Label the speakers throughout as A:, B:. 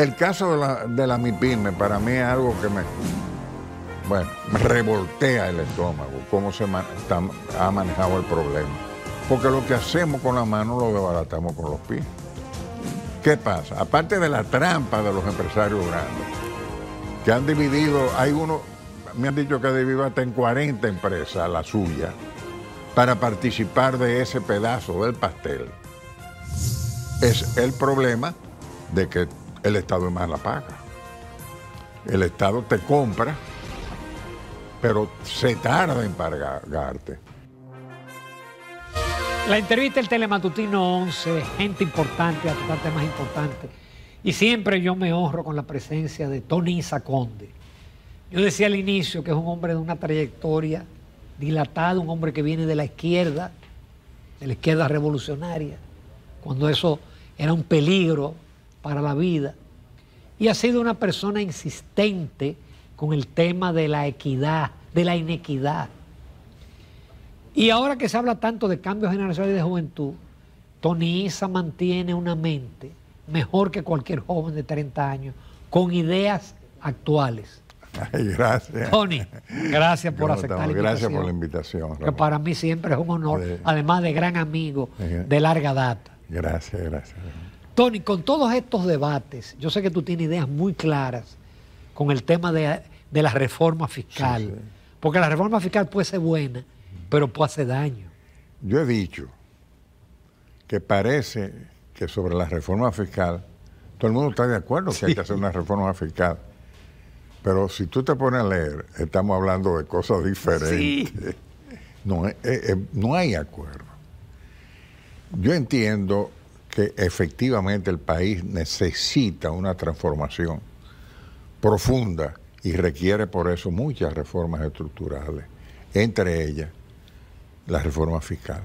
A: El caso de la, de para mí es algo que me, bueno, revoltea el estómago, cómo se ha manejado el problema. Porque lo que hacemos con la mano lo desbaratamos con los pies. ¿Qué pasa? Aparte de la trampa de los empresarios grandes, que han dividido, hay uno, me han dicho que ha dividido hasta en 40 empresas la suya, para participar de ese pedazo del pastel. Es el problema de que el Estado es más la paga. El Estado te compra, pero se tarda en pagarte.
B: La entrevista del Telematutino 11, gente importante, a más temas importantes. Y siempre yo me honro con la presencia de Tony Saconde. Yo decía al inicio que es un hombre de una trayectoria dilatada, un hombre que viene de la izquierda, de la izquierda revolucionaria, cuando eso era un peligro para la vida y ha sido una persona insistente con el tema de la equidad, de la inequidad. Y ahora que se habla tanto de cambios generacionales de juventud, Tony Isa mantiene una mente mejor que cualquier joven de 30 años, con ideas actuales.
A: Ay, gracias. Tony, gracias por aceptar la Gracias por la invitación. Que
B: para mí siempre es un honor, además de gran amigo de larga data.
A: Gracias, gracias.
B: Tony, con todos estos debates, yo sé que tú tienes ideas muy claras con el tema de, de la reforma fiscal, porque la reforma fiscal puede ser buena, pero puede hacer daño.
A: Yo he dicho que parece que sobre la reforma fiscal, todo el mundo está de acuerdo que hay que hacer una reforma fiscal, pero si tú te pones a leer, estamos hablando de cosas diferentes. No, eh, eh, no hay acuerdo. Yo entiendo que efectivamente el país necesita una transformación profunda y requiere por eso muchas reformas estructurales, entre ellas la reforma fiscal.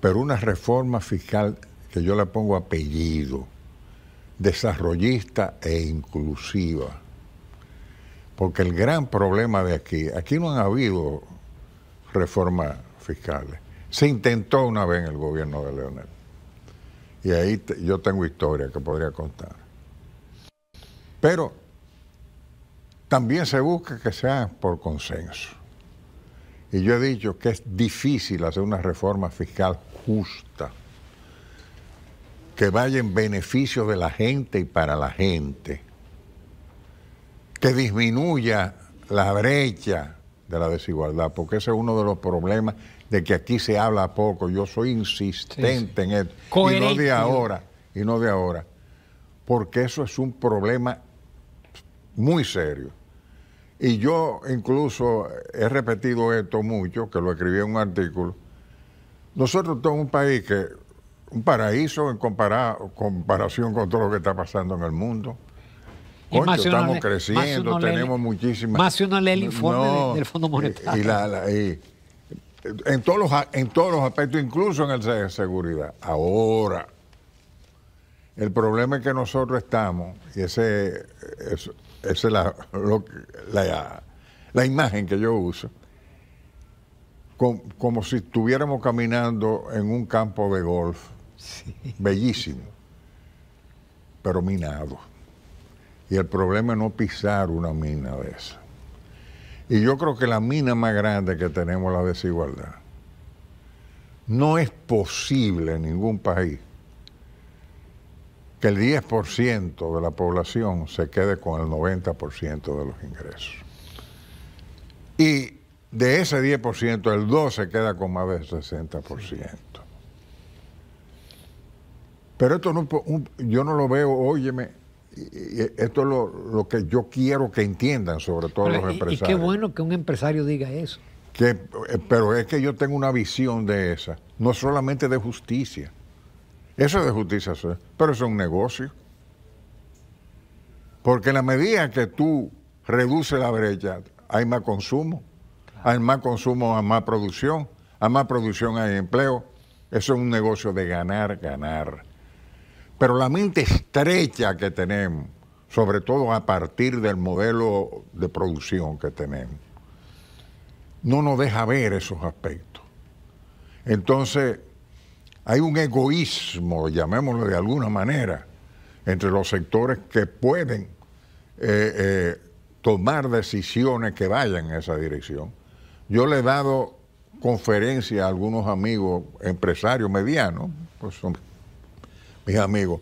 A: Pero una reforma fiscal que yo le pongo apellido, desarrollista e inclusiva. Porque el gran problema de aquí, aquí no han habido reformas fiscales. Se intentó una vez en el gobierno de Leonel. Y ahí yo tengo historia que podría contar. Pero también se busca que sea por consenso. Y yo he dicho que es difícil hacer una reforma fiscal justa, que vaya en beneficio de la gente y para la gente, que disminuya la brecha de la desigualdad, porque ese es uno de los problemas de que aquí se habla poco. Yo soy insistente en esto. Y no de ahora, y no de ahora. Porque eso es un problema muy serio. Y yo incluso he repetido esto mucho, que lo escribí en un artículo. Nosotros somos un país que, un paraíso en comparación con todo lo que está pasando en el mundo. estamos creciendo, tenemos muchísimas... Más si uno lee el informe del Fondo eh, Monetario. Y, la, en todos, los, en todos los aspectos, incluso en el de seguridad. Ahora, el problema es que nosotros estamos, y esa es la, imagen que yo uso, como si estuviéramos caminando en un campo de golf, bellísimo, pero minado. Y el problema es no pisar una mina de esa y yo creo que la mina más grande que tenemos es la desigualdad. No es posible en ningún país que el 10% de la población se quede con el 90% de los ingresos. Y de ese 10%, el 2% se queda con más del 60%. Pero esto no, yo no lo veo, óyeme, esto es lo, que yo quiero que entiendan, sobre todo los empresarios. Y qué bueno que un empresario diga eso. Que, eh, pero es que yo tengo una visión de esa, no solamente de justicia. Eso es de justicia, pero es un negocio. Porque la medida que tú reduces la brecha, hay más consumo. Hay más consumo, hay más producción. Hay más producción, hay empleo. Eso es un negocio de ganar, ganar. Pero la mente estrecha que tenemos, sobre todo a partir del modelo de producción que tenemos, no nos deja ver esos aspectos. Entonces, hay un egoísmo, llamémoslo de alguna manera, entre los sectores que pueden eh, eh, tomar decisiones que vayan en esa dirección. Yo le he dado conferencia a algunos amigos empresarios medianos, pues son mis amigos,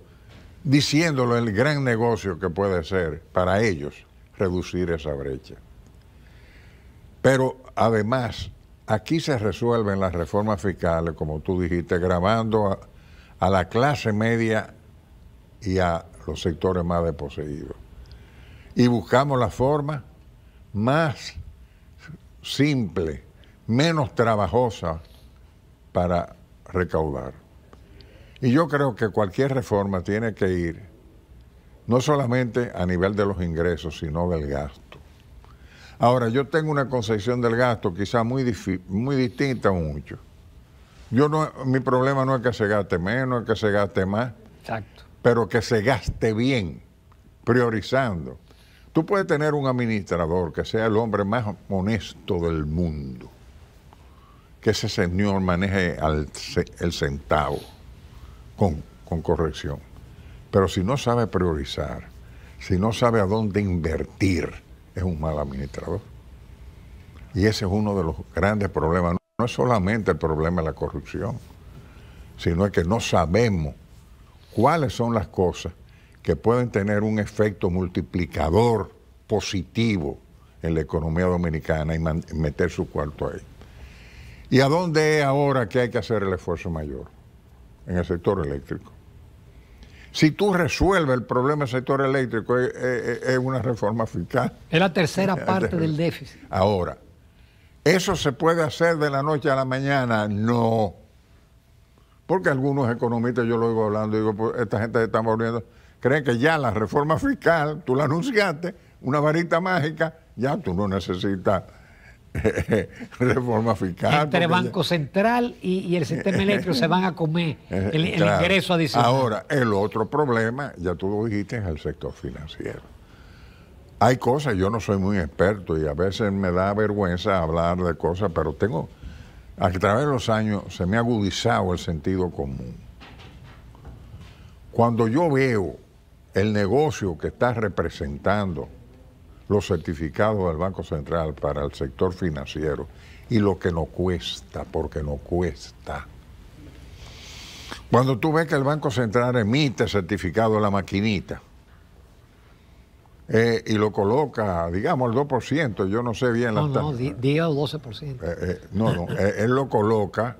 A: diciéndolo el gran negocio que puede ser para ellos reducir esa brecha. Pero además, aquí se resuelven las reformas fiscales, como tú dijiste, grabando a, a la clase media y a los sectores más desposeídos. Y buscamos la forma más simple, menos trabajosa para recaudar. Y yo creo que cualquier reforma tiene que ir no solamente a nivel de los ingresos, sino del gasto. Ahora, yo tengo una concepción del gasto quizá muy, muy distinta a muchos. Yo no, mi problema no es que se gaste menos, es que se gaste más, pero que se gaste bien, priorizando. Tú puedes tener un administrador que sea el hombre más honesto del mundo, que ese señor maneje el centavo con, corrección. Pero si no sabe priorizar, si no sabe a dónde invertir, es un mal administrador. Y ese es uno de los grandes problemas. No es solamente el problema de la corrupción, sino es que no sabemos cuáles son las cosas que pueden tener un efecto multiplicador positivo en la economía dominicana y meter su cuarto ahí. ¿Y a dónde es ahora que hay que hacer el esfuerzo mayor? en el sector eléctrico. Si tú resuelves el problema del sector eléctrico, es, una reforma fiscal. Es la tercera parte del déficit. Ahora, ¿eso se puede hacer de la noche a la mañana? No. Porque algunos economistas, yo lo oigo hablando, digo, pues, esta gente se está volviendo, creen que ya la reforma fiscal, tú la anunciaste, una varita mágica, ya tú no necesitas reforma fiscal. Entre Banco
B: Central y, el sistema eléctrico se van a comer eh, el, ingreso adicional. Ahora,
A: el otro problema, ya tú lo dijiste, es el sector financiero. Hay cosas, yo no soy muy experto y a veces me da vergüenza hablar de cosas, pero tengo, a través de los años se me ha agudizado el sentido común. Cuando yo veo el negocio que está representando los certificados del Banco Central para el sector financiero y lo que nos cuesta, porque nos cuesta. Cuando tú ves que el Banco Central emite certificado de la maquinita eh, y lo coloca, digamos, el 2%, yo no sé bien la... No, no, 10 o 12%. no, no, eh, él lo coloca,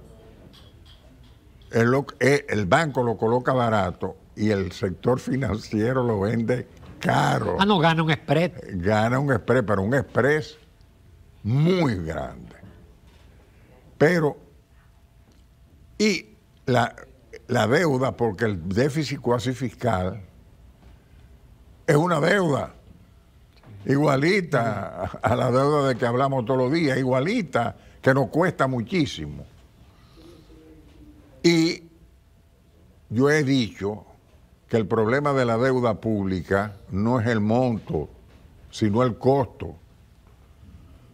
A: lo, eh, el banco lo coloca barato y el sector financiero lo vende caro. Ah, no, gana un express. Gana un express, pero un express muy grande. Pero, y la, la deuda, porque el déficit cuasi fiscal es una deuda igualita a la deuda de que hablamos todos los días, igualita, que nos cuesta muchísimo. Y yo he dicho que el problema de la deuda pública no es el monto, sino el costo.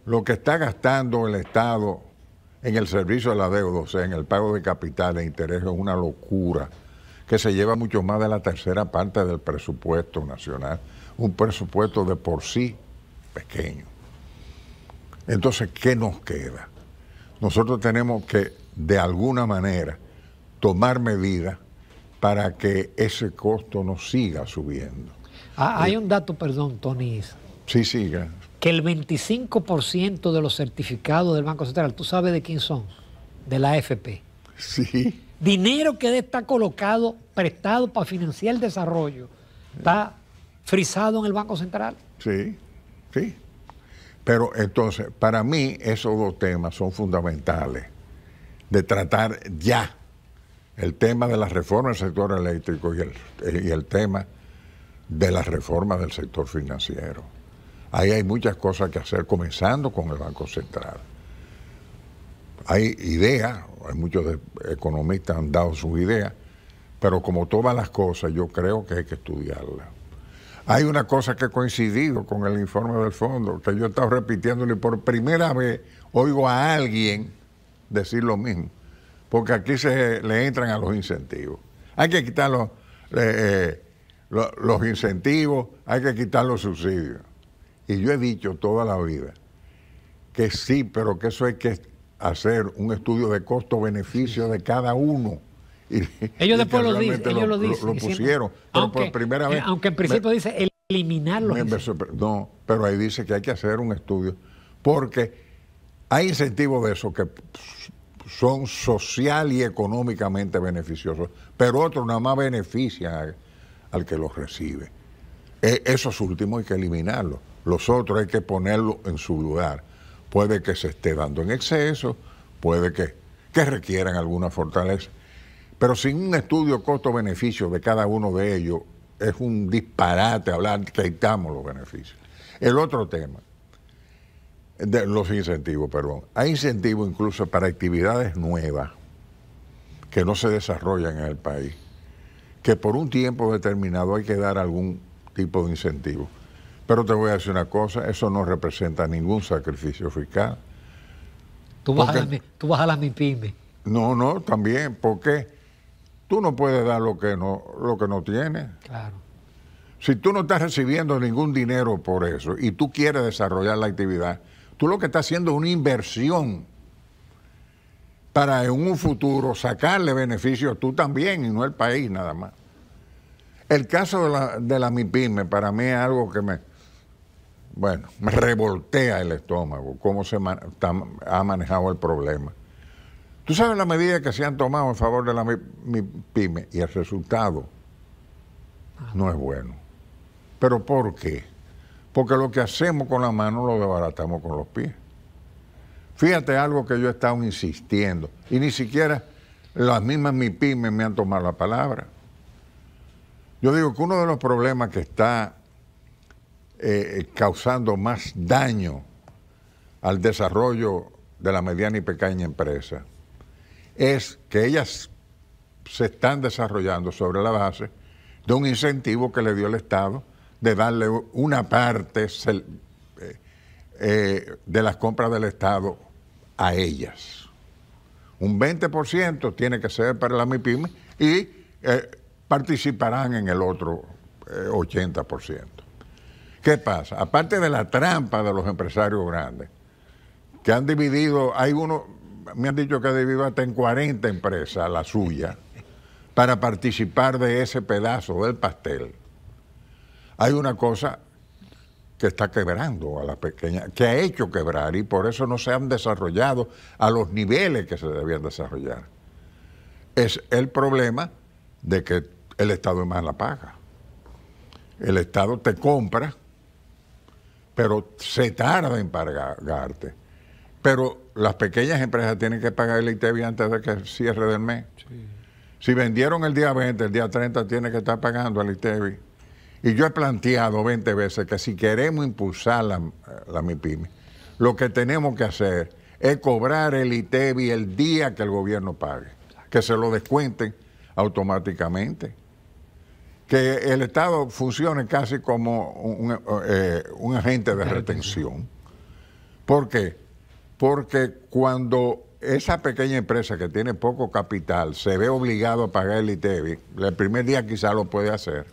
A: Lo que está gastando el Estado en el servicio de la deuda, o sea, en el pago de capital e interés, es una locura que se lleva mucho más de la tercera parte del presupuesto nacional, un presupuesto de por sí pequeño. Entonces, ¿qué nos queda? Nosotros tenemos que, de alguna manera, tomar medidas para que ese costo no siga subiendo.
B: Ah, hay eh, un dato, perdón, Tony.
A: Sí, siga.
B: Que el 25% de los certificados del Banco Central, ¿tú sabes de quién son? De la AFP.
A: Sí.
B: Dinero que está colocado, prestado para financiar el desarrollo,
A: está frisado en el Banco Central. Sí, sí. Pero entonces, para mí esos dos temas son fundamentales de tratar ya el tema de las reformas del sector eléctrico y el, y el tema de las reformas del sector financiero. Ahí hay muchas cosas que hacer, comenzando con el Banco Central. Hay ideas, hay muchos economistas han dado sus ideas, pero como todas las cosas, yo creo que hay que estudiarlas. Hay una cosa que ha coincidido con el informe del fondo, que yo he estado repitiéndole por primera vez, oigo a alguien decir lo mismo porque aquí se le entran a los incentivos. Hay que quitar eh, eh, los, incentivos, hay que quitar los subsidios. Y yo he dicho toda la vida que sí, pero que eso hay que hacer un estudio de costo-beneficio de cada uno. ellos después lo dicen, lo, pusieron, pero aunque, por primera vez. Eh, aunque en principio
B: dice eliminarlo.
A: no, pero ahí dice que hay que hacer un estudio, porque hay incentivos de eso que son social y económicamente beneficiosos, pero otros nada más benefician al, que los recibe. E, esos últimos hay que eliminarlos, los otros hay que ponerlos en su lugar. Puede que se esté dando en exceso, puede que, que requieran alguna fortaleza, pero sin un estudio costo-beneficio de cada uno de ellos es un disparate hablar que los beneficios. El otro tema, los incentivos, perdón. Hay incentivos incluso para actividades nuevas que no se desarrollan en el país, que por un tiempo determinado hay que dar algún tipo de incentivo. Pero te voy a decir una cosa, eso no representa ningún sacrificio fiscal. Tú vas, a, tú vas a No, no, también, porque tú no puedes dar lo que no, lo que no tienes. Claro. Si tú no estás recibiendo ningún dinero por eso y tú quieres desarrollar la actividad, Tú lo que estás haciendo es una inversión para en un futuro sacarle beneficios tú también y no el país nada más. El caso de la, MIPYME para mí es algo que me, bueno, me revoltea el estómago, cómo se ha manejado el problema. Tú sabes la medida que se han tomado en favor de la MIPYME y el resultado no es bueno. ¿Pero por qué? Porque lo que hacemos con la mano lo desbaratamos con los pies. Fíjate algo que yo he estado insistiendo. Y ni siquiera las mismas MIPIMES me han tomado la palabra. Yo digo que uno de los problemas que está eh, causando más daño al desarrollo de la mediana y pequeña empresa es que ellas se están desarrollando sobre la base de un incentivo que le dio el Estado de darle una parte eh, eh, de las compras del Estado a ellas. Un 20% tiene que ser para la MIPIM y eh, participarán en el otro 80%. ¿Qué pasa? Aparte de la trampa de los empresarios grandes, que han dividido, hay uno, me han dicho que ha dividido hasta en 40 empresas la suya, para participar de ese pedazo del pastel hay una cosa que está quebrando a las pequeñas, que ha hecho quebrar y por eso no se han desarrollado a los niveles que se debían desarrollar. Es el problema de que el Estado es más la paga. El Estado te compra, pero se tarda en pagarte. Pero las pequeñas empresas tienen que pagar el ITV antes de que cierre del mes. Si vendieron el día 20, el día 30 tiene que estar pagando el ITV y yo he planteado 20 veces que si queremos impulsar la, la lo que tenemos que hacer es cobrar el ITEBI e el día que el gobierno pague, que se lo descuenten automáticamente. Que el Estado funcione casi como un, eh, agente de retención. ¿Por qué? Porque cuando esa pequeña empresa que tiene poco capital se ve obligada a pagar el ITEBI, e el primer día quizá lo puede hacer,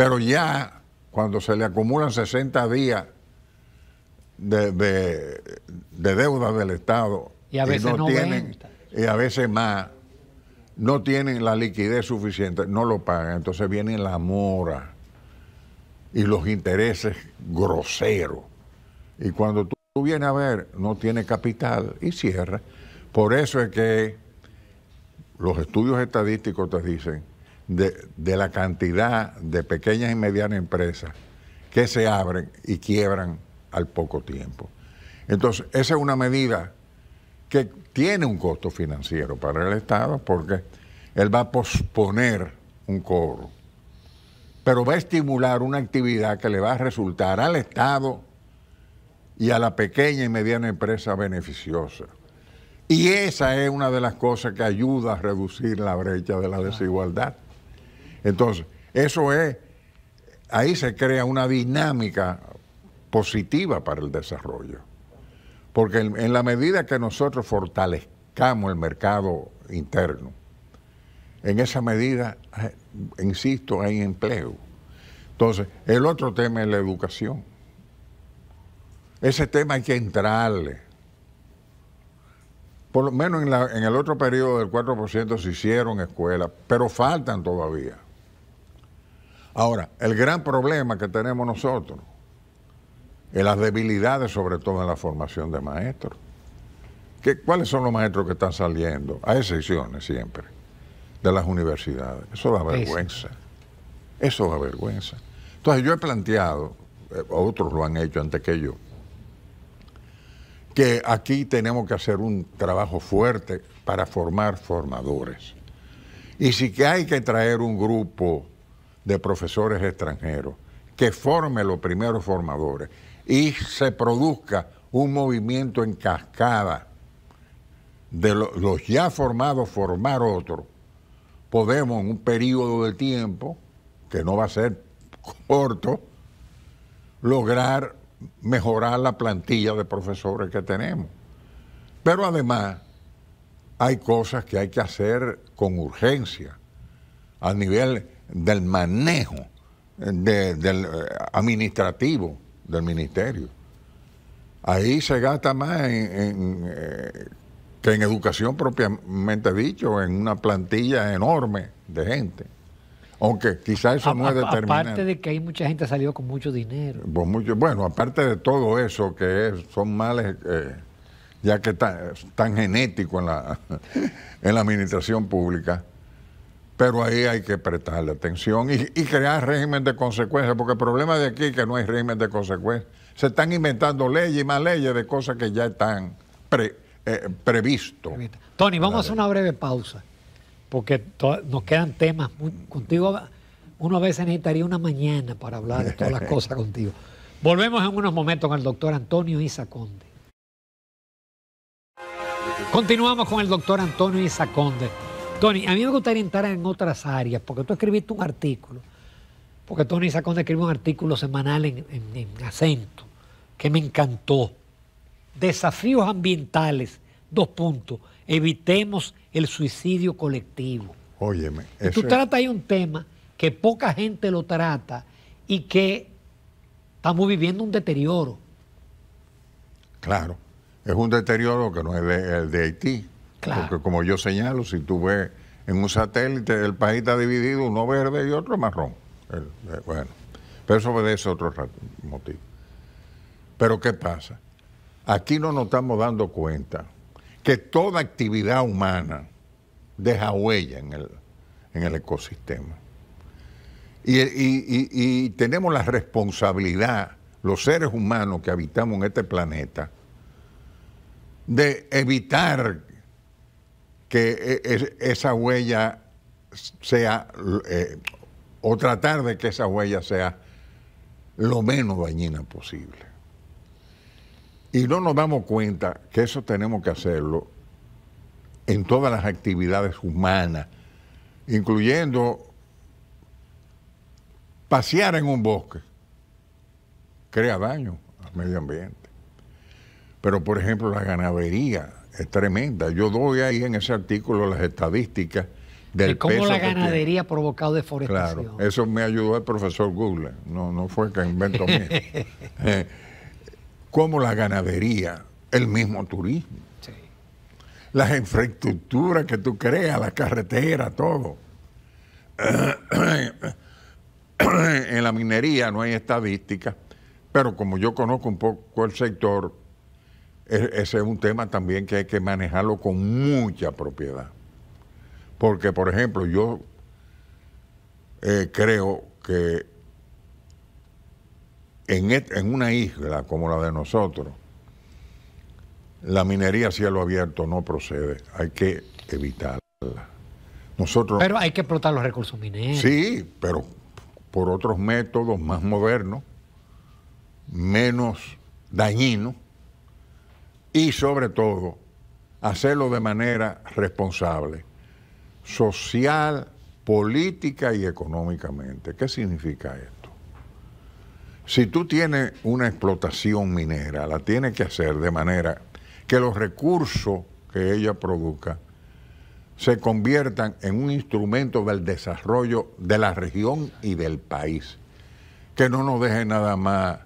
A: pero ya cuando se le acumulan 60 días de, deuda del Estado y a veces no tienen y a veces más no tienen la liquidez suficiente, no lo pagan, entonces vienen la mora y los intereses groseros. Y cuando tú, tú vienes a ver, no tiene capital y cierra. Por eso es que los estudios estadísticos te dicen de, la cantidad de pequeñas y medianas empresas que se abren y quiebran al poco tiempo. Entonces, esa es una medida que tiene un costo financiero para el Estado porque él va a posponer un cobro, pero va a estimular una actividad que le va a resultar al Estado y a la pequeña y mediana empresa beneficiosa. Y esa es una de las cosas que ayuda a reducir la brecha de la desigualdad. Entonces, eso es, ahí se crea una dinámica positiva para el desarrollo. Porque en, la medida que nosotros fortalezcamos el mercado interno, en esa medida, eh, insisto, hay empleo. Entonces, el otro tema es la educación. Ese tema hay que entrarle. Por lo menos en, en el otro periodo del 4% se hicieron escuelas, pero faltan todavía. Ahora, el gran problema que tenemos nosotros es las debilidades, sobre todo en la formación de maestros. ¿Qué, ¿Cuáles son los maestros que están saliendo? A excepciones siempre, de las universidades. Eso da vergüenza. Eso da vergüenza. Entonces yo he planteado, eh, otros lo han hecho antes que yo, que aquí tenemos que hacer un trabajo fuerte para formar formadores. Y si que hay que traer un grupo de profesores extranjeros, que forme los primeros formadores y se produzca un movimiento en cascada de los ya formados formar otros, podemos en un periodo de tiempo, que no va a ser corto, lograr mejorar la plantilla de profesores que tenemos. Pero además hay cosas que hay que hacer con urgencia a nivel del manejo eh, del eh, administrativo del ministerio. Ahí se gasta más en, eh, que en educación propiamente dicho, en una plantilla enorme de gente. Aunque quizás eso no es determinante. Aparte de
B: que hay mucha gente salió con mucho dinero.
A: Pues bueno, aparte de todo eso, que son males ya que están tan genético en la, en la administración pública, pero ahí hay que prestarle atención y, crear régimen de consecuencias, porque el problema de aquí es que no hay régimen de consecuencias. Se están inventando leyes y más leyes de cosas que ya están eh, previstas. previsto. Tony, vamos a hacer una breve pausa,
B: porque nos quedan temas. contigo, uno a veces necesitaría una mañana para hablar de todas las cosas contigo. Volvemos en unos momentos con el doctor Antonio Isaconde. Continuamos con el doctor Antonio Isaconde Tony, a mí me gustaría entrar en otras áreas, porque tú escribiste un artículo, porque Tony Sacón escribió un artículo semanal en, acento, que me encantó. Desafíos ambientales, dos puntos. Evitemos el suicidio
A: colectivo. Óyeme. Tú tratas
B: ahí un tema que poca gente lo trata y que estamos viviendo un deterioro.
A: Claro, es un deterioro que no es el de Haití, porque como yo señalo, si tú ves en un satélite, el país está dividido, uno verde y otro marrón. Eh, bueno, pero eso obedece otro motivo. Pero ¿qué pasa? Aquí no nos estamos dando cuenta que toda actividad humana deja huella en el, ecosistema. Y, y tenemos la responsabilidad, los seres humanos que habitamos en este planeta, de evitar que e, esa huella sea, eh, o tratar de que esa huella sea lo menos dañina posible. Y no nos damos cuenta que eso tenemos que hacerlo en todas las actividades humanas, incluyendo pasear en un bosque. Crea daño al medio ambiente. Pero, por ejemplo, la ganadería, es tremenda. Yo doy ahí en ese artículo las estadísticas del cómo la ganadería
B: ha provocado deforestación.
A: Claro, eso me ayudó el profesor Google, no, no fue que invento mío. Eh, cómo la ganadería, el mismo turismo, sí. las infraestructuras que tú creas, la carretera, todo. en la minería no hay estadísticas, pero como yo conozco un poco el sector, ese es un tema también que hay que manejarlo con mucha propiedad. Porque, por ejemplo, yo eh, creo que en, una isla como la de nosotros, la minería a cielo abierto no procede. Hay que evitarla. Nosotros, pero hay que explotar los recursos mineros. Sí, pero por otros métodos más modernos, menos dañinos y sobre todo hacerlo de manera responsable, social, política y económicamente. ¿Qué significa esto? Si tú tienes una explotación minera, la tienes que hacer de manera que los recursos que ella produzca se conviertan en un instrumento del desarrollo de la región y del país, que no nos deje nada más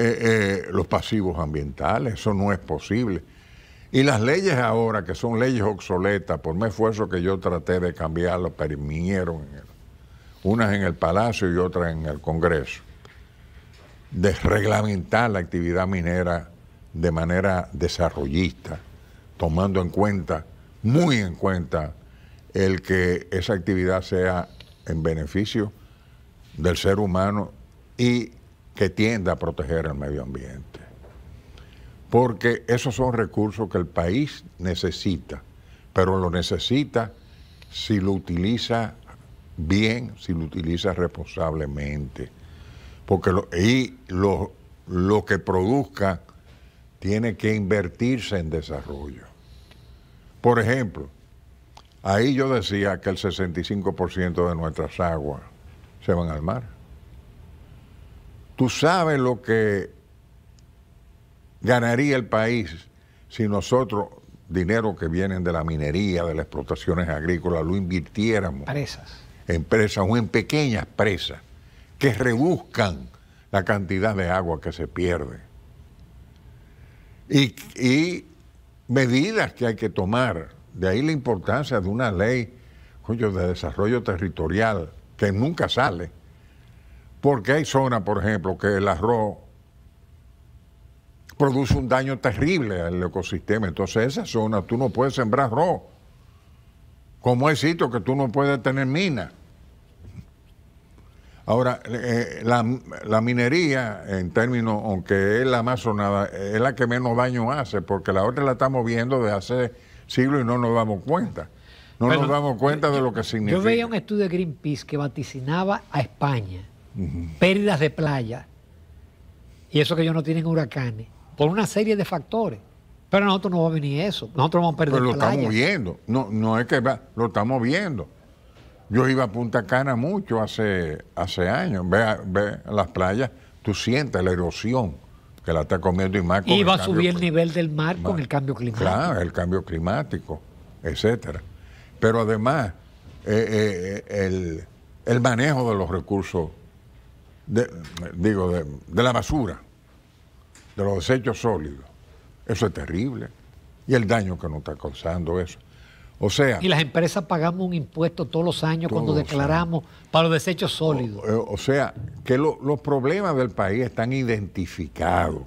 A: eh, eh, los pasivos ambientales, eso no es posible. Y las leyes ahora, que son leyes obsoletas, por mi esfuerzo que yo traté de cambiarlas, permitieron, unas en el Palacio y otras en el Congreso, de reglamentar la actividad minera de manera desarrollista, tomando en cuenta, muy en cuenta, el que esa actividad sea en beneficio del ser humano y que tienda a proteger el medio ambiente. Porque esos son recursos que el país necesita, pero lo necesita si lo utiliza bien, si lo utiliza responsablemente. Porque lo, y lo, lo que produzca tiene que invertirse en desarrollo. Por ejemplo, ahí yo decía que el 65% de nuestras aguas se van al mar. Tú sabes lo que ganaría el país si nosotros, dinero que vienen de la minería, de las explotaciones agrícolas, lo invirtiéramos. En presas o en pequeñas presas que rebuscan la cantidad de agua que se pierde. Y, medidas que hay que tomar. De ahí la importancia de una ley de desarrollo territorial que nunca sale porque hay zonas, por ejemplo, que el arroz produce un daño terrible al ecosistema. Entonces, esa zona tú no puedes sembrar arroz. Como hay sitios que tú no puedes tener mina Ahora, eh, la, minería, en términos, aunque es la más sonada, es la que menos daño hace, porque la otra la estamos viendo desde hace siglos y no nos damos cuenta. No nos damos cuenta de lo que significa. Yo veía
B: un estudio de Greenpeace que vaticinaba a España pérdidas de playa, y eso que ellos no tienen huracanes, por una serie de factores. Pero a nosotros no va a venir eso,
A: nosotros vamos a perder Pero lo estamos viendo, no, no es que lo estamos viendo. Yo iba a Punta Cana mucho hace, hace años, ve, ve las playas, tú sientes la erosión que la está comiendo y más con Y va a subir el
B: nivel del mar, con el cambio climático.
A: Claro, el cambio climático, etcétera. Pero además, eh, eh, eh, el, el, manejo de los recursos de, digo, de, la basura, de los desechos sólidos. Eso es terrible. Y el daño que nos está causando eso. O sea. Y las
B: empresas pagamos un impuesto todos los años cuando declaramos
A: para los desechos sólidos. O, eh, sea, que los problemas del país están identificados.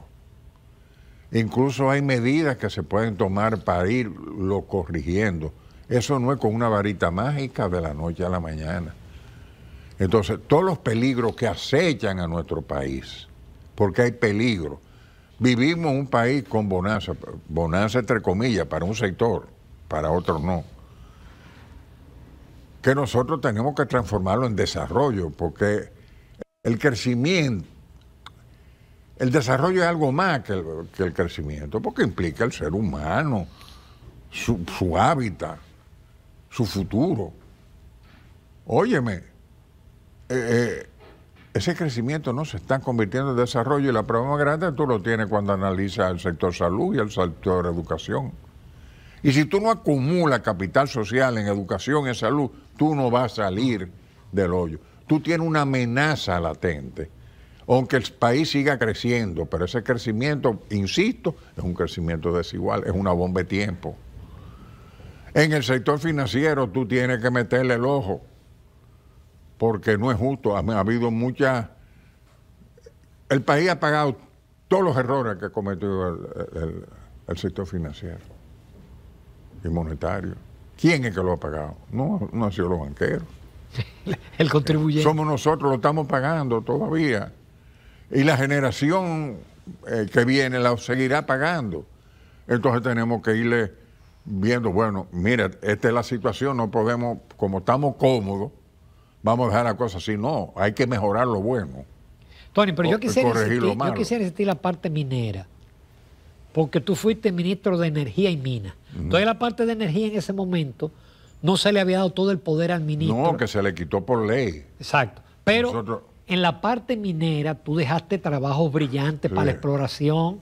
A: Incluso hay medidas que se pueden tomar para irlo corrigiendo. Eso no es con una varita mágica de la noche a la mañana. Entonces, todos los peligros que acechan a nuestro país, porque hay peligro. Vivimos un país con bonanza, bonanza entre comillas, para un sector, para otro no. Que nosotros tenemos que transformarlo en desarrollo, porque el crecimiento, el desarrollo es algo más que el, crecimiento, porque implica el ser humano, su hábitat, su futuro. Óyeme, eh, ese crecimiento no se está convirtiendo en desarrollo y la prueba más grande tú lo tienes cuando analizas el sector salud y el sector educación. Y si tú no acumulas capital social en educación, en salud, tú no vas a salir del hoyo. Tú tienes una amenaza latente. Aunque el país siga creciendo, pero ese crecimiento, insisto, es un crecimiento desigual, es una bomba de tiempo. En el sector financiero tú tienes que meterle el ojo porque no es justo. Ha, habido muchas... El país ha pagado todos los errores que ha cometido el, sector financiero y monetario. ¿Quién es que lo ha pagado? No, no han sido los banqueros. el contribuyente. Somos nosotros, lo estamos pagando todavía. Y la generación eh, que viene la seguirá pagando. Entonces tenemos que irle viendo, bueno, mira, esta es la situación, no podemos, como estamos cómodos, vamos a dejar la cosa así. No, hay que mejorar lo bueno. Tony, pero yo quisiera, yo quisiera
B: la parte minera, porque tú fuiste ministro de Energía y mina Entonces la parte de energía en ese momento no se le había dado todo el poder al ministro. No, que
A: se le quitó por ley. Exacto. Pero
B: en la parte minera tú dejaste trabajos brillantes para la exploración,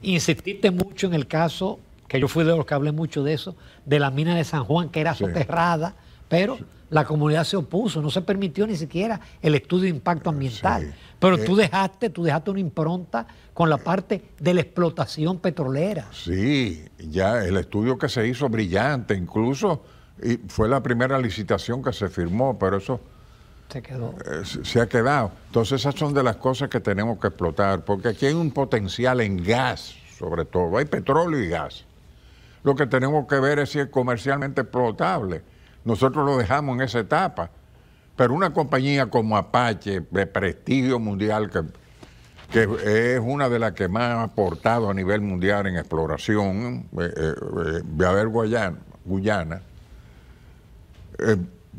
B: insististe mucho en el caso, que yo fui de los que hablé mucho de eso, de la mina de San Juan, que era soterrada, pero... La comunidad se opuso, no se permitió ni siquiera el estudio de impacto ambiental. Pero eh. tú dejaste, tú dejaste una impronta con la parte de la explotación
A: petrolera. Sí, ya el estudio que se hizo brillante, incluso y fue la primera licitación que se firmó, pero eso quedó. Eh, se ha quedado. Entonces esas son de las cosas que tenemos que explotar, porque aquí hay un potencial en gas, sobre todo, hay petróleo y gas. Lo que tenemos que ver es si es comercialmente explotable nosotros lo dejamos en esa etapa. Pero una compañía como Apache, de prestigio mundial, que, es una de las que más ha aportado a nivel mundial en exploración, de eh, haber eh, eh, Guyana,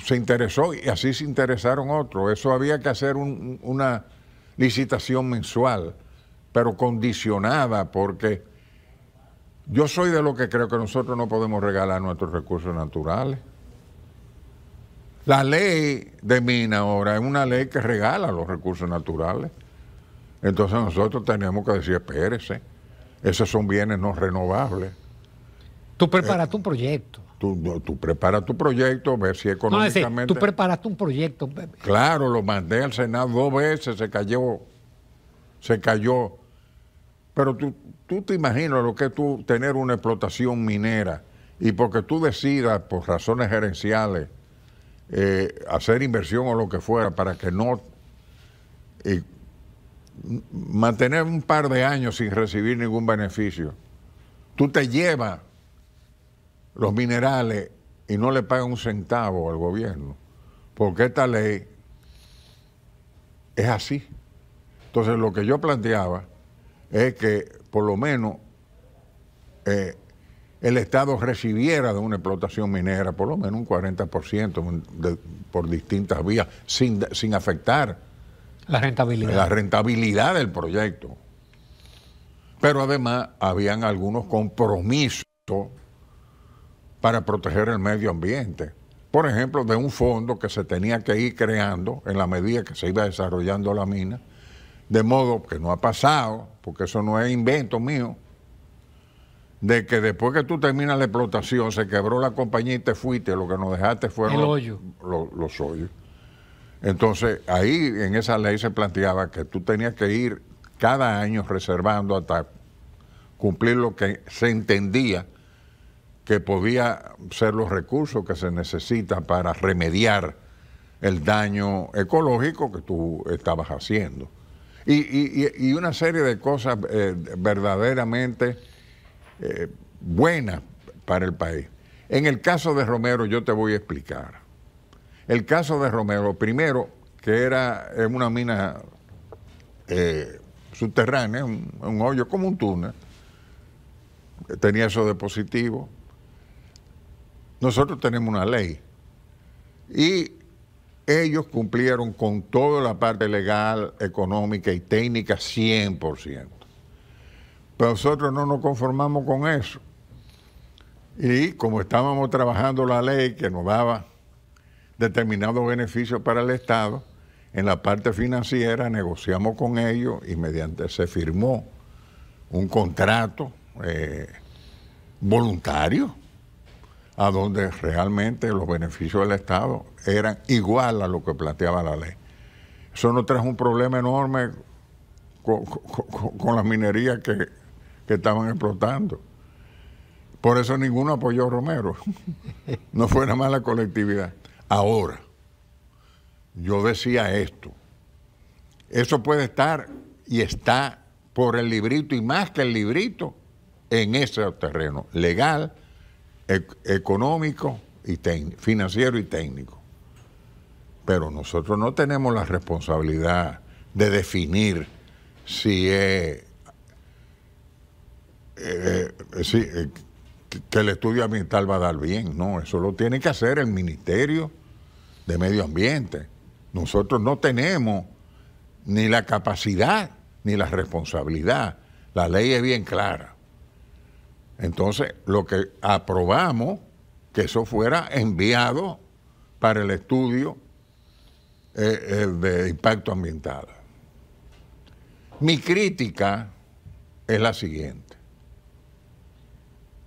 A: se interesó y así se interesaron otros. Eso había que hacer una licitación mensual, pero condicionada, porque yo soy de lo que creo que nosotros no podemos regalar nuestros recursos naturales. La ley de mina ahora es una ley que regala los recursos naturales. Entonces nosotros tenemos que decir, espérese, esos son bienes no renovables. Tú preparaste un proyecto. Tú, preparas tu proyecto, ver si económicamente... No, tú
B: preparaste un proyecto.
A: Claro, lo mandé al Senado dos veces, se cayó, se cayó. Pero tú, te imaginas lo que es tú tener una explotación minera y porque tú decidas por razones gerenciales eh, hacer inversión o lo que fuera para que no eh, mantener un par de años sin recibir ningún beneficio. Tú te llevas los minerales y no le pagas un centavo al gobierno, porque esta ley es así. Entonces lo que yo planteaba es que por lo menos eh, el Estado recibiera de una explotación minera por lo menos un 40% por distintas vías, sin, sin afectar la rentabilidad. la rentabilidad del proyecto. Pero además habían algunos compromisos para proteger el medio ambiente. Por ejemplo, de un fondo que se tenía que ir creando en la medida que se iba desarrollando la mina, de modo que no ha pasado, porque eso no es invento mío, de que después que tú terminas la explotación, se quebró la compañía y te fuiste, lo que nos dejaste fueron Los, hoyos. Entonces, ahí en esa ley se planteaba que tú tenías que ir cada año reservando hasta cumplir lo que se entendía que podía ser los recursos que se necesitan para remediar el daño ecológico que tú estabas haciendo. Y, y, y una serie de cosas eh, verdaderamente eh, buena para el país. En el caso de Romero yo te voy a explicar. El caso de Romero, primero, que era en eh, una mina eh, subterránea, un, un, hoyo como un túnel, tenía eso de positivo. Nosotros tenemos una ley y ellos cumplieron con toda la parte legal, económica y técnica 100% nosotros no nos conformamos con eso. Y como estábamos trabajando la ley que nos daba determinados beneficios para el Estado, en la parte financiera negociamos con ellos y mediante se firmó un contrato eh, voluntario a donde realmente los beneficios del Estado eran igual a lo que planteaba la ley. Eso nos trajo un problema enorme con, con, con, con la minería que que estaban explotando. Por eso ninguno apoyó a Romero. No fue más la colectividad. Ahora, yo decía esto. Eso puede estar y está por el librito y más que el librito en ese terreno, legal, económico y financiero y técnico. Pero nosotros no tenemos la responsabilidad de definir si es eh, eh, eh, que el estudio ambiental va a dar bien, no, eso lo tiene que hacer el Ministerio de Medio Ambiente. Nosotros no tenemos ni la capacidad ni la responsabilidad, la ley es bien clara. Entonces, lo que aprobamos, que eso fuera enviado para el estudio de impacto ambiental. Mi crítica es la siguiente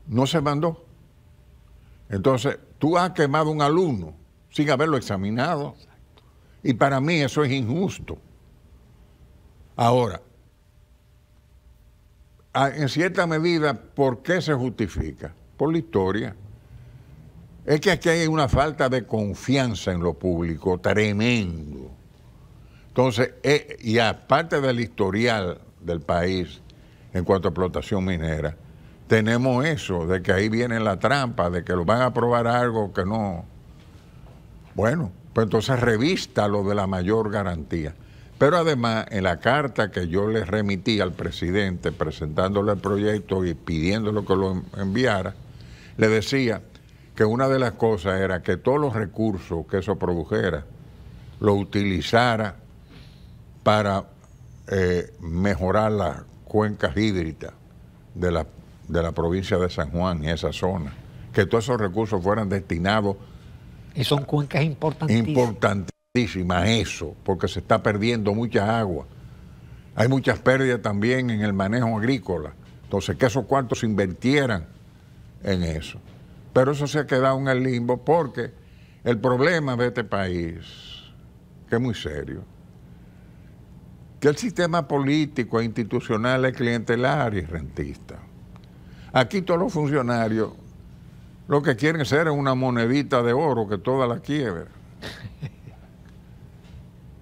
A: no se mandó. Entonces, tú has quemado un alumno sin haberlo examinado. Y para mí eso es injusto. Ahora, en cierta medida, ¿por qué se justifica? Por la historia. Es que aquí hay una falta de confianza en lo público tremendo. Entonces, eh, y aparte del historial del país en cuanto a explotación minera, tenemos eso, de que ahí viene la trampa, de que lo van a aprobar algo que no. Bueno, pues entonces revista lo de la mayor garantía. Pero además, en la carta que yo le remití al presidente presentándole el proyecto y pidiéndolo que lo enviara, le decía que una de las cosas era que todos los recursos que eso produjera lo utilizara para eh, mejorar las cuencas hídricas de las de la provincia de San Juan y esa zona, que todos esos recursos fueran destinados. Y son cuencas importantísimas. Importantísimas eso, porque se está perdiendo mucha agua. Hay muchas pérdidas también en el manejo agrícola. Entonces, que esos cuantos se invirtieran en eso. Pero eso se ha quedado en el limbo porque el problema de este país, que es muy serio, que el sistema político e institucional es clientelar y rentista. Aquí todos los funcionarios lo que quieren ser es una monedita de oro que toda la quiebra.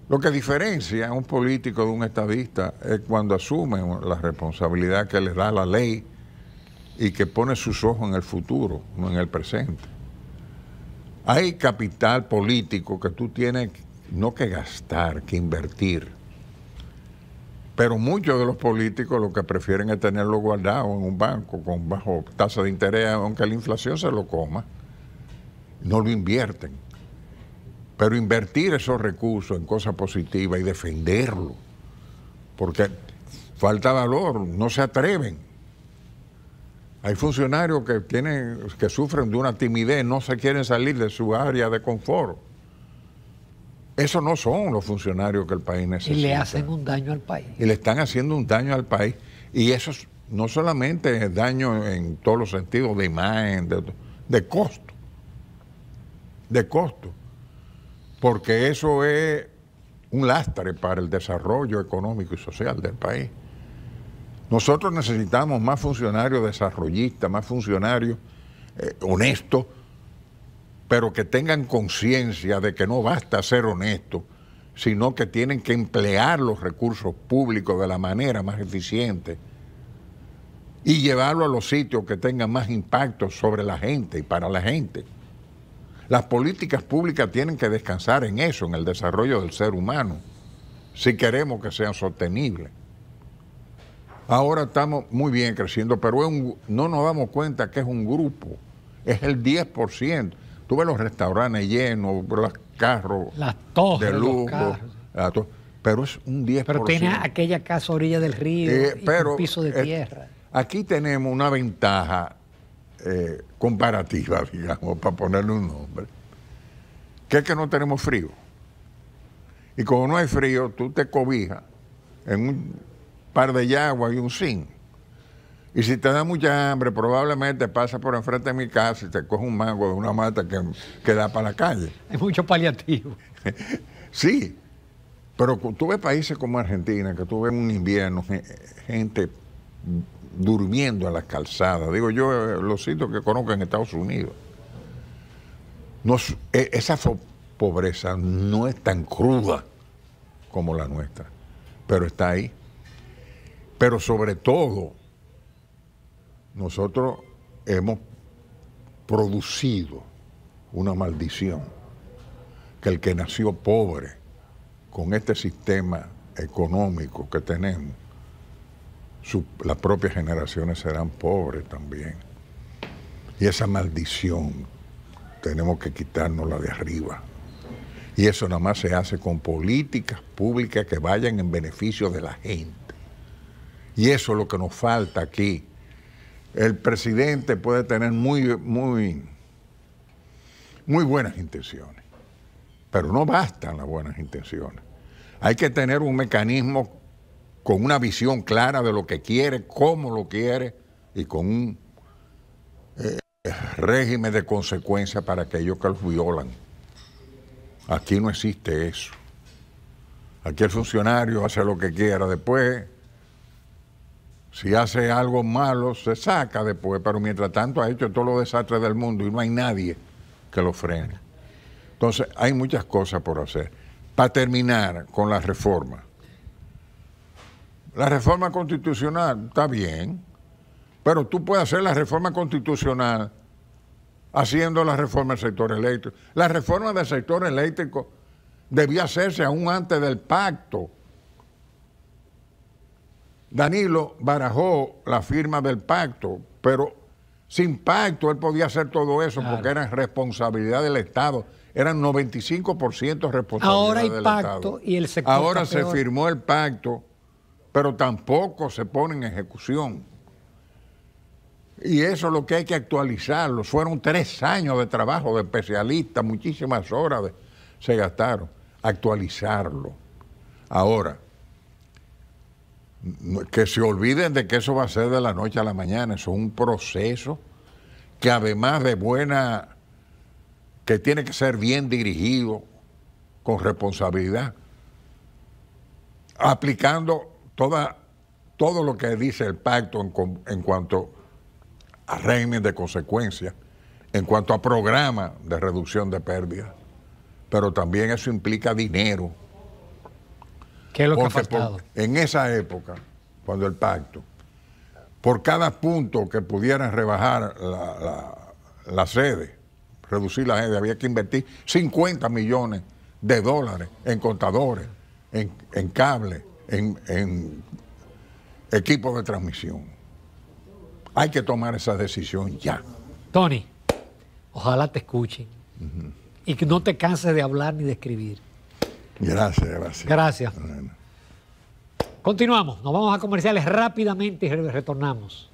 A: Lo que diferencia a un político de un estadista es cuando asume la responsabilidad que le da la ley y que pone sus ojos en el futuro, no en el presente. Hay capital político que tú tienes no que gastar, que invertir. Pero muchos de los políticos lo que prefieren es tenerlo guardado en un banco con bajo tasa de interés, aunque la inflación se lo coma. No lo invierten. Pero invertir esos recursos en cosas positivas y defenderlo, porque falta valor, no se atreven. Hay funcionarios que, tienen, que sufren de una timidez, no se quieren salir de su área de confort. Esos no son los funcionarios que el país necesita. Y le hacen un
B: daño al país.
A: Y le están haciendo un daño al país. Y eso no solamente es daño en todos los sentidos, de imagen, de, costo. De costo. Porque eso es un lastre para el desarrollo económico y social del país. Nosotros necesitamos más funcionarios desarrollistas, más funcionarios eh, honestos pero que tengan conciencia de que no basta ser honesto, sino que tienen que emplear los recursos públicos de la manera más eficiente y llevarlo a los sitios que tengan más impacto sobre la gente y para la gente. Las políticas públicas tienen que descansar en eso, en el desarrollo del ser humano, si queremos que sean sostenibles. Ahora estamos muy bien creciendo, pero no nos damos cuenta que es un grupo, es el 10%. Tú ves los restaurantes llenos, los carros las de lujo. pero es un 10%. Pero tiene
B: aquella casa orilla del río, eh, un piso de tierra.
A: aquí tenemos una ventaja eh, comparativa, digamos, para ponerle un nombre, que es que no tenemos frío. Y como no hay frío, tú te cobijas en un par de yaguas y un zinc. Y si te da mucha hambre, probablemente pasa por enfrente de mi casa y te coge un mango de una mata que, da para la calle. Hay mucho paliativo. sí, pero tú ves países como Argentina, que tú ves un invierno, gente durmiendo en las calzadas. Digo yo, eh, los sitios que conozco en Estados Unidos. E, esa pobreza no es tan cruda como la nuestra, pero está ahí. Pero sobre todo, nosotros hemos producido una maldición, que el que nació pobre con este sistema económico que tenemos, las propias generaciones serán pobres también. Y esa maldición tenemos que quitarnos la de arriba. Y eso nada más se hace con políticas públicas que vayan en beneficio de la gente. Y eso es lo que nos falta aquí el presidente puede tener muy, muy, muy buenas intenciones, pero no bastan las buenas intenciones. Hay que tener un mecanismo con una visión clara de lo que quiere, cómo lo quiere y con un eh, régimen de consecuencia para aquellos que los violan. Aquí no existe eso. Aquí el funcionario hace lo que quiera después si hace algo malo, se saca después, pero mientras tanto ha hecho todos los desastres del mundo y no hay nadie que lo frene. Entonces, hay muchas cosas por hacer. Para terminar con la reforma. La reforma constitucional está bien, pero tú puedes hacer la reforma constitucional haciendo la reforma del sector eléctrico. La reforma del sector eléctrico debía hacerse aún antes del pacto. Danilo barajó la firma del pacto, pero sin pacto él podía hacer todo eso porque era responsabilidad del Estado. Eran 95% responsabilidad Ahora hay pacto y el sector Ahora se firmó el pacto, pero tampoco se pone en ejecución. Y eso es lo que hay que actualizarlo. Fueron tres años de trabajo de especialistas, muchísimas horas se gastaron. Actualizarlo. Ahora, que se olviden de que eso va a ser de la noche a la mañana, eso es un proceso que además de buena, que tiene que ser bien dirigido, con responsabilidad, aplicando toda, todo lo que dice el pacto en, cuanto a régimen de consecuencia, en cuanto a programa de reducción de pérdidas, pero también eso implica dinero ¿Qué lo ha en esa época, cuando el pacto, por cada punto que pudieran rebajar la, sede, reducir la sede, había que invertir 50 millones de dólares en contadores, en, en cables, en, equipos de transmisión. Hay que tomar esa decisión ya. Tony, ojalá te escuchen y
B: que no te canses de hablar ni de escribir. Gracias, gracias. Gracias. Continuamos, nos vamos a comerciales rápidamente y retornamos.